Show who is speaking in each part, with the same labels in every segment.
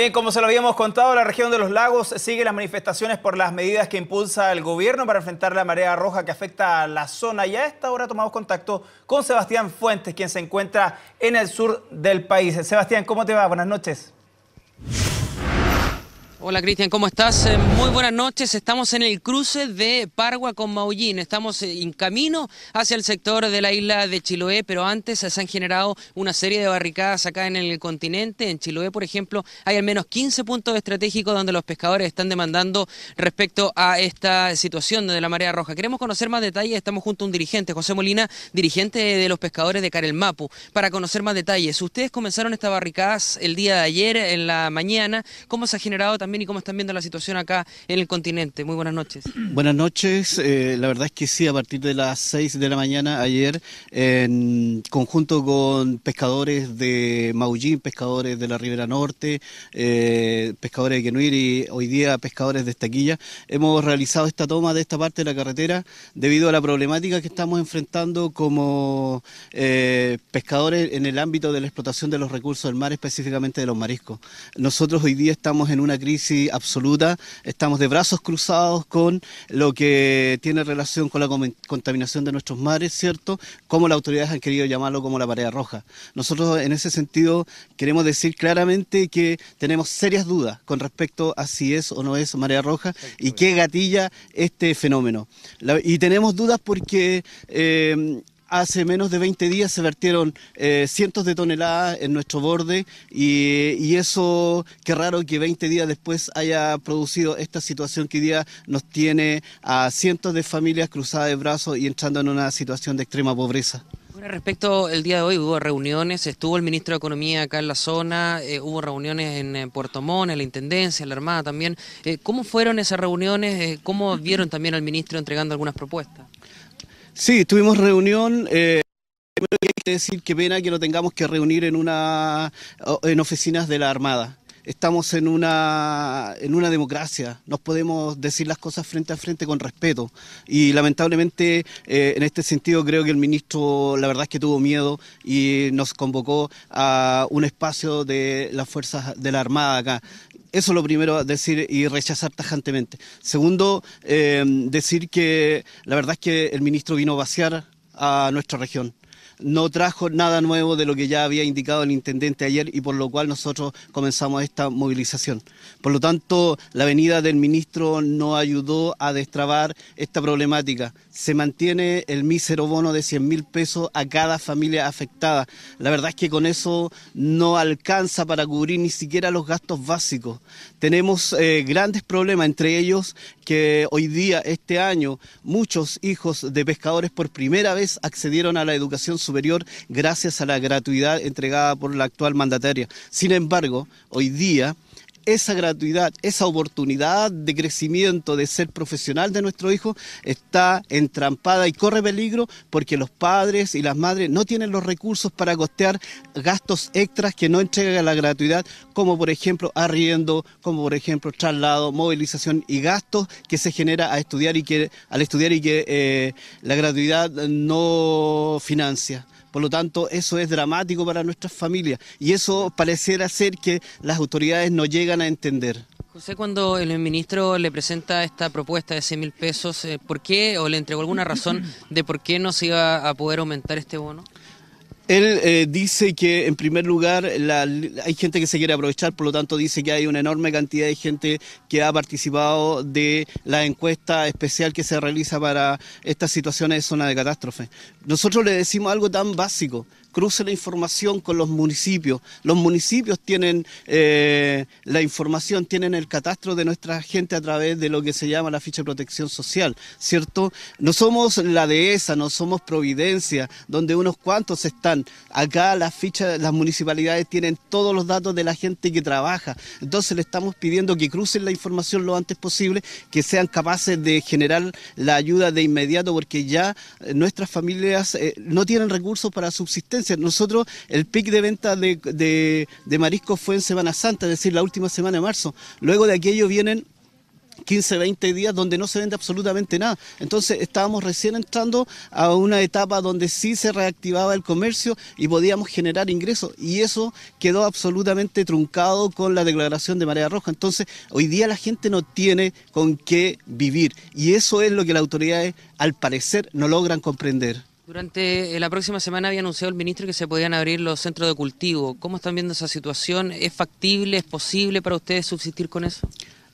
Speaker 1: Bien, como se lo habíamos contado, la región de los lagos sigue las manifestaciones por las medidas que impulsa el gobierno para enfrentar la marea roja que afecta a la zona. Y a esta hora tomamos contacto con Sebastián Fuentes, quien se encuentra en el sur del país. Sebastián, ¿cómo te va? Buenas noches.
Speaker 2: Hola Cristian, ¿cómo estás? Eh, muy buenas noches. Estamos en el cruce de Pargua con Maullín. Estamos eh, en camino hacia el sector de la isla de Chiloé, pero antes se han generado una serie de barricadas acá en el continente. En Chiloé, por ejemplo, hay al menos 15 puntos estratégicos donde los pescadores están demandando respecto a esta situación de la marea roja. Queremos conocer más detalles. Estamos junto a un dirigente, José Molina, dirigente de los pescadores de Carel Mapu, para conocer más detalles. Ustedes comenzaron estas barricadas el día de ayer, en la mañana. ¿Cómo se ha generado también? cómo están viendo la situación acá en el continente. Muy buenas noches.
Speaker 1: Buenas noches. Eh, la verdad es que sí, a partir de las 6 de la mañana ayer, en conjunto con pescadores de Maullín, pescadores de la Ribera Norte, eh, pescadores de Quenuir y hoy día pescadores de Estaquilla, hemos realizado esta toma de esta parte de la carretera debido a la problemática que estamos enfrentando como eh, pescadores en el ámbito de la explotación de los recursos del mar, específicamente de los mariscos. Nosotros hoy día estamos en una crisis absoluta, estamos de brazos cruzados con lo que tiene relación con la contaminación de nuestros mares, ¿cierto? Como las autoridades han querido llamarlo como la marea roja. Nosotros en ese sentido queremos decir claramente que tenemos serias dudas con respecto a si es o no es marea roja y qué gatilla este fenómeno. y tenemos dudas porque eh, Hace menos de 20 días se vertieron eh, cientos de toneladas en nuestro borde y, eso, qué raro que 20 días después haya producido esta situación que hoy día nos tiene a cientos de familias cruzadas de brazos y entrando en una situación de extrema pobreza.
Speaker 2: respecto el día de hoy hubo reuniones, estuvo el ministro de Economía acá en la zona, eh, hubo reuniones en, eh, Puerto Montt, en la Intendencia, en la Armada también. ¿Cómo fueron esas reuniones? ¿Cómo vieron también al ministro entregando algunas propuestas?
Speaker 1: Sí, tuvimos reunión. Eh hay que decir que pena que no tengamos que reunir en una en oficinas de la Armada. Estamos en una, en una democracia, nos podemos decir las cosas frente a frente con respeto. Y lamentablemente, eh, en este sentido, creo que el ministro, la verdad es que tuvo miedo y nos convocó a un espacio de las fuerzas de la Armada acá. Eso es lo primero decir y rechazar tajantemente. Segundo, eh, decir que la verdad es que el ministro vino a vaciar a nuestra región no trajo nada nuevo de lo que ya había indicado el intendente ayer y por lo cual nosotros comenzamos esta movilización. Por lo tanto, la venida del ministro no ayudó a destrabar esta problemática. Se mantiene el mísero bono de 100 mil pesos a cada familia afectada. La verdad es que con eso no alcanza para cubrir ni siquiera los gastos básicos. Tenemos eh, grandes problemas, entre ellos que hoy día, este año, muchos hijos de pescadores por primera vez accedieron a la educación social superior gracias a la gratuidad entregada por la actual mandataria. Sin embargo, hoy día esa gratuidad, esa oportunidad de crecimiento, de ser profesional de nuestro hijo, está entrampada y corre peligro porque los padres y las madres no tienen los recursos para costear gastos extras que no entrega la gratuidad, como por ejemplo arriendo, como por ejemplo traslado, movilización y gastos que se genera estudiar y al estudiar y que eh, la gratuidad no financia. Por lo tanto, eso es dramático para nuestras familias y eso pareciera ser que las autoridades no llegan a entender.
Speaker 2: José, cuando el ministro le presenta esta propuesta de 100 mil pesos, eh, ¿por qué o le entregó alguna razón de por qué no se iba a poder aumentar este bono?
Speaker 1: Él eh, dice que, en primer lugar, hay gente que se quiere aprovechar, por lo tanto, dice que hay una enorme cantidad de gente que ha participado de la encuesta especial que se realiza para estas situaciones de zona de catástrofe. Nosotros le decimos algo tan básico cruce la información con los municipios. Los municipios tienen eh, la información, tienen el catastro de nuestra gente a través de lo que se llama la ficha de protección social, ¿cierto? No somos la dehesa, no somos Providencia, donde unos cuantos están. Acá las fichas, las municipalidades tienen todos los datos de la gente que trabaja. Entonces le estamos pidiendo que crucen la información lo antes posible, que sean capaces de generar la ayuda de inmediato, porque ya eh, nuestras familias eh, no tienen recursos para subsistir. Nosotros, el pic de venta de, de, de mariscos fue en Semana Santa, es decir, la última semana de marzo. Luego de aquello vienen 15, 20 días donde no se vende absolutamente nada. Entonces estábamos recién entrando a una etapa donde sí se reactivaba el comercio y podíamos generar ingresos. Y eso quedó absolutamente truncado con la declaración de Marea Roja. Entonces hoy día la gente no tiene con qué vivir. Y eso es lo que las autoridades al parecer no logran comprender.
Speaker 2: Durante eh, la próxima semana había anunciado el ministro que se podían abrir los centros de cultivo. ¿Cómo están viendo esa situación? ¿Es factible, es posible para ustedes subsistir con eso?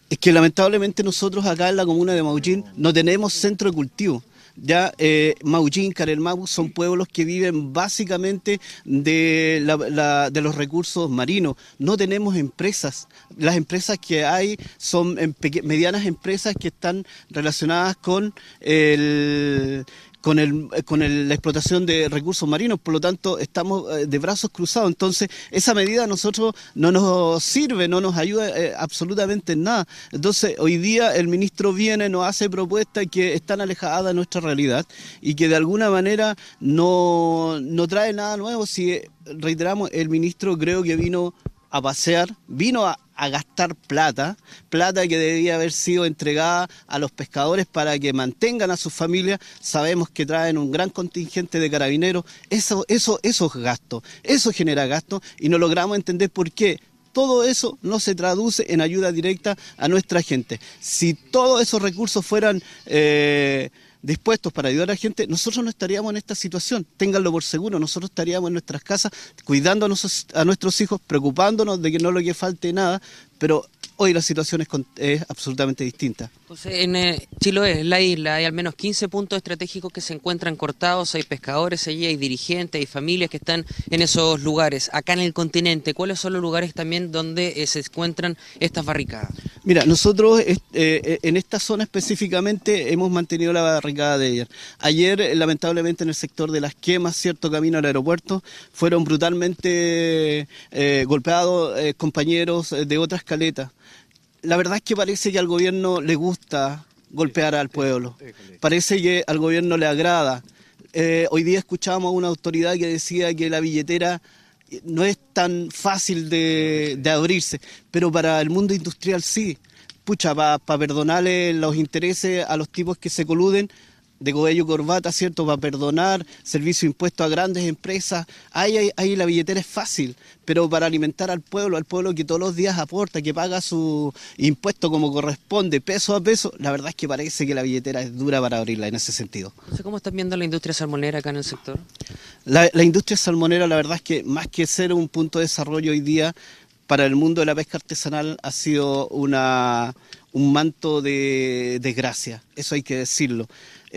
Speaker 1: Es que lamentablemente nosotros acá en la comuna de Maullín no tenemos centro de cultivo. Ya eh, Maullín, Carelmau son pueblos que viven básicamente de, los recursos marinos. No tenemos empresas. Las empresas que hay son em, medianas empresas que están relacionadas con el, con, el, con la explotación de recursos marinos, por lo tanto estamos eh, de brazos cruzados. Entonces, esa medida a nosotros no nos sirve, no nos ayuda eh, absolutamente en nada. Entonces, hoy día el ministro viene, nos hace propuestas que están alejadas de nuestra realidad y que de alguna manera no, no trae nada nuevo. Si eh, reiteramos, el ministro creo que vino a pasear, vino a, gastar plata, plata que debía haber sido entregada a los pescadores para que mantengan a sus familias. Sabemos que traen un gran contingente de carabineros. Eso, eso, esos gastos, eso genera gasto y no logramos entender por qué. Todo eso no se traduce en ayuda directa a nuestra gente. Si todos esos recursos fueran eh, dispuestos para ayudar a la gente, nosotros no estaríamos en esta situación. Ténganlo por seguro, nosotros estaríamos en nuestras casas cuidando a, nuestros hijos, preocupándonos de que no le falte nada, pero Hoy la situación es, absolutamente distinta.
Speaker 2: en eh, Chiloé, en la isla, hay al menos 15 puntos estratégicos que se encuentran cortados, hay pescadores allí, hay dirigentes, hay familias que están en esos lugares. Acá en el continente, ¿cuáles son los lugares también donde eh, se encuentran estas barricadas?
Speaker 1: Mira, nosotros eh, en esta zona específicamente hemos mantenido la barricada de ayer. Ayer, lamentablemente, en el sector de las quemas, cierto camino al aeropuerto, fueron brutalmente golpeados compañeros de otras caletas la verdad es que parece que al gobierno le gusta golpear al pueblo, parece que al gobierno le agrada. Eh, hoy día escuchábamos a una autoridad que decía que la billetera eh, no es tan fácil de, abrirse, pero para el mundo industrial sí. Pucha, para perdonarle los intereses a los tipos que se coluden, de Cobello Corbata, ¿cierto? Para perdonar, servicio impuesto a grandes empresas. Ahí, ahí, la billetera es fácil, pero para alimentar al pueblo, al pueblo que todos los días aporta, que paga su impuesto como corresponde, peso a peso, la verdad es que parece que la billetera es dura para abrirla en ese sentido.
Speaker 2: ¿Cómo están viendo la industria salmonera acá en el sector?
Speaker 1: La, la industria salmonera, la verdad es que más que ser un punto de desarrollo hoy día, para el mundo de la pesca artesanal ha sido una, un manto de desgracia, eso hay que decirlo.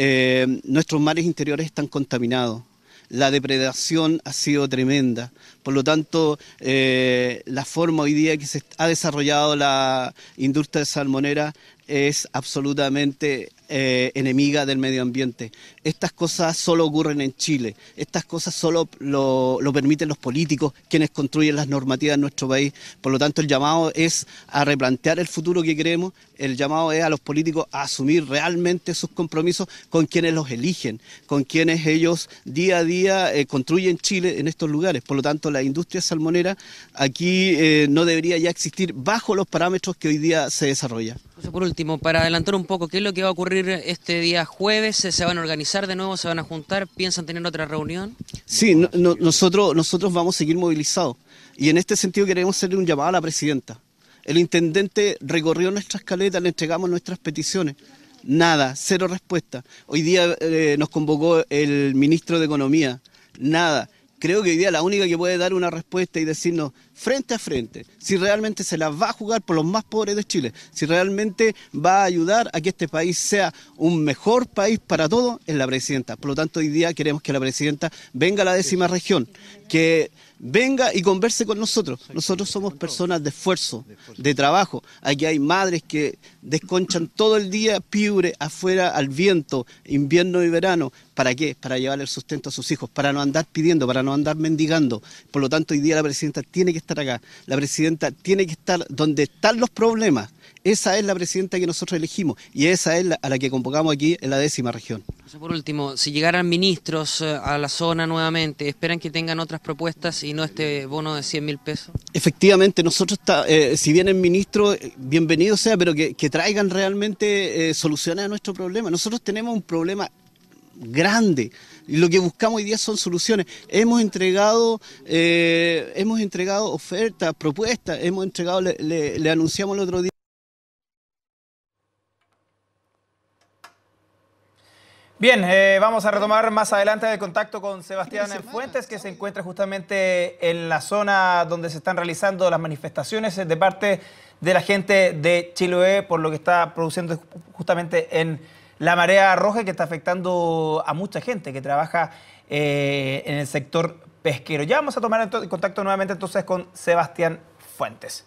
Speaker 1: Eh, nuestros mares interiores están contaminados. La depredación ha sido tremenda. Por lo tanto, eh, la forma hoy día que se ha desarrollado la industria de salmonera es absolutamente eh, enemiga del medio ambiente. Estas cosas solo ocurren en Chile, estas cosas solo lo, permiten los políticos, quienes construyen las normativas en nuestro país. Por lo tanto, el llamado es a replantear el futuro que queremos, el llamado es a los políticos a asumir realmente sus compromisos con quienes los eligen, con quienes ellos día a día eh, construyen Chile en estos lugares. Por lo tanto, la industria salmonera aquí eh, no debería ya existir bajo los parámetros que hoy día se desarrolla
Speaker 2: por último, para adelantar un poco, ¿qué es lo que va a ocurrir este día jueves? ¿Se van a organizar de nuevo? ¿Se van a juntar? ¿Piensan tener otra reunión?
Speaker 1: Sí, nosotros, nosotros vamos a seguir movilizados y en este sentido queremos hacerle un llamado a la presidenta. El intendente recorrió nuestras caletas, le entregamos nuestras peticiones. Nada, cero respuesta. Hoy día eh, nos convocó el ministro de Economía. Nada creo que hoy día la única que puede dar una respuesta y decirnos frente a frente si realmente se la va a jugar por los más pobres de Chile, si realmente va a ayudar a que este país sea un mejor país para todos, es la presidenta. Por lo tanto, hoy día queremos que la presidenta venga a la décima región, que venga y converse con nosotros. Nosotros somos personas de esfuerzo, de trabajo. Aquí hay madres que desconchan todo el día, piure, afuera, al viento, invierno y verano, ¿Para qué? Para llevar el sustento a sus hijos, para no andar pidiendo, para no andar mendigando. Por lo tanto, hoy día la presidenta tiene que estar acá. La presidenta tiene que estar donde están los problemas. Esa es la presidenta que nosotros elegimos y esa es a la que convocamos aquí en la décima región.
Speaker 2: Por último, si llegaran ministros eh, a la zona nuevamente, ¿esperan que tengan otras propuestas y no este bono de 100 mil pesos?
Speaker 1: Efectivamente, nosotros, eh, si vienen ministros, eh, bienvenidos sea, pero que, traigan realmente soluciones a nuestro problema. Nosotros tenemos un problema grande. Y lo que buscamos hoy día son soluciones. Hemos entregado, eh, hemos entregado ofertas, propuestas, hemos entregado, le, anunciamos el otro día. Bien, eh, vamos a retomar más adelante el contacto con Sebastián Fuentes, que se encuentra justamente en la zona donde se están realizando las manifestaciones eh, de parte de la gente de Chiloé por lo que está produciendo justamente en la marea roja que está afectando a mucha gente que trabaja eh, en el sector pesquero. Ya vamos a tomar contacto nuevamente entonces con Sebastián Fuentes.